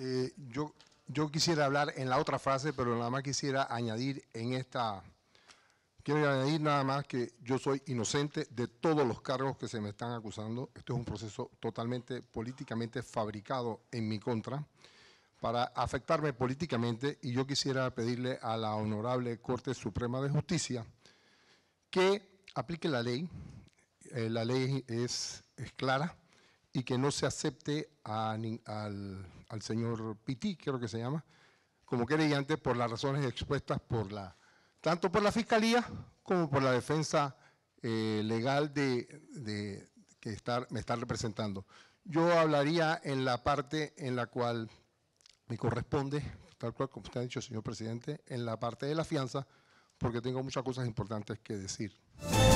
Eh, yo, yo quisiera hablar en la otra frase, pero nada más quisiera añadir en esta... Quiero añadir nada más que yo soy inocente de todos los cargos que se me están acusando. Esto es un proceso totalmente políticamente fabricado en mi contra para afectarme políticamente y yo quisiera pedirle a la Honorable Corte Suprema de Justicia que aplique la ley. Eh, la ley es clara y que no se acepte al, señor Pití, creo que se llama, como querellante por las razones expuestas por la, tanto por la Fiscalía como por la defensa eh, legal de, que me está representando. Yo hablaría en la parte en la cual me corresponde, tal cual como usted ha dicho, señor presidente, en la parte de la fianza, porque tengo muchas cosas importantes que decir.